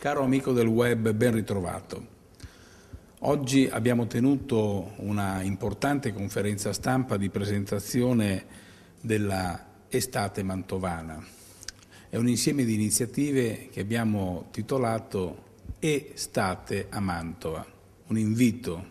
Caro amico del web, ben ritrovato. Oggi abbiamo tenuto una importante conferenza stampa di presentazione della Estate Mantovana. È un insieme di iniziative che abbiamo titolato Estate a Mantova, un invito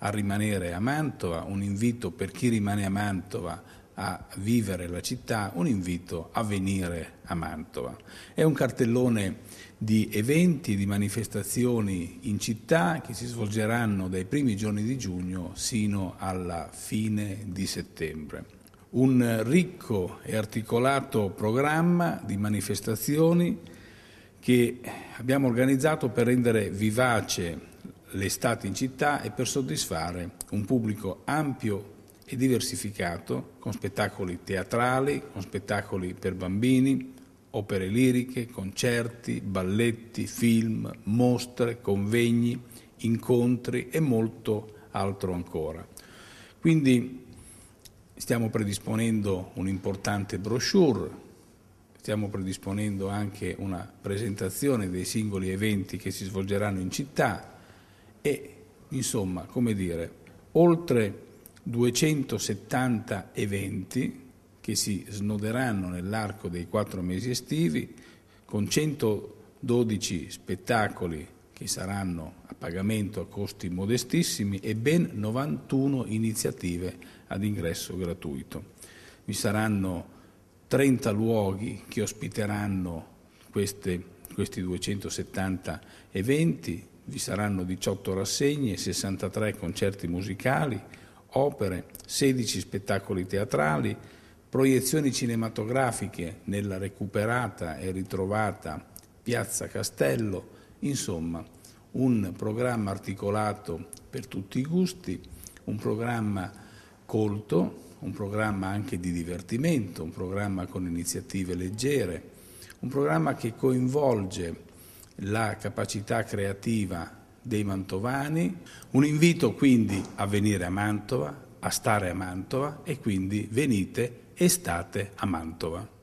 a rimanere a Mantova, un invito per chi rimane a Mantova a vivere la città, un invito a venire a Mantova. È un cartellone di eventi, di manifestazioni in città che si svolgeranno dai primi giorni di giugno sino alla fine di settembre un ricco e articolato programma di manifestazioni che abbiamo organizzato per rendere vivace l'estate in città e per soddisfare un pubblico ampio e diversificato con spettacoli teatrali, con spettacoli per bambini, opere liriche, concerti, balletti, film, mostre, convegni, incontri e molto altro ancora. Quindi stiamo predisponendo un'importante brochure, stiamo predisponendo anche una presentazione dei singoli eventi che si svolgeranno in città e insomma, come dire, oltre a 270 eventi che si snoderanno nell'arco dei quattro mesi estivi, con 112 spettacoli che saranno a pagamento a costi modestissimi e ben 91 iniziative ad ingresso gratuito. Vi saranno 30 luoghi che ospiteranno queste, questi 270 eventi, vi saranno 18 rassegne, 63 concerti musicali, opere, 16 spettacoli teatrali, proiezioni cinematografiche nella recuperata e ritrovata Piazza Castello, insomma un programma articolato per tutti i gusti, un programma colto, un programma anche di divertimento, un programma con iniziative leggere, un programma che coinvolge la capacità creativa dei Mantovani, un invito quindi a venire a Mantova, a stare a Mantova e quindi venite e state a Mantova.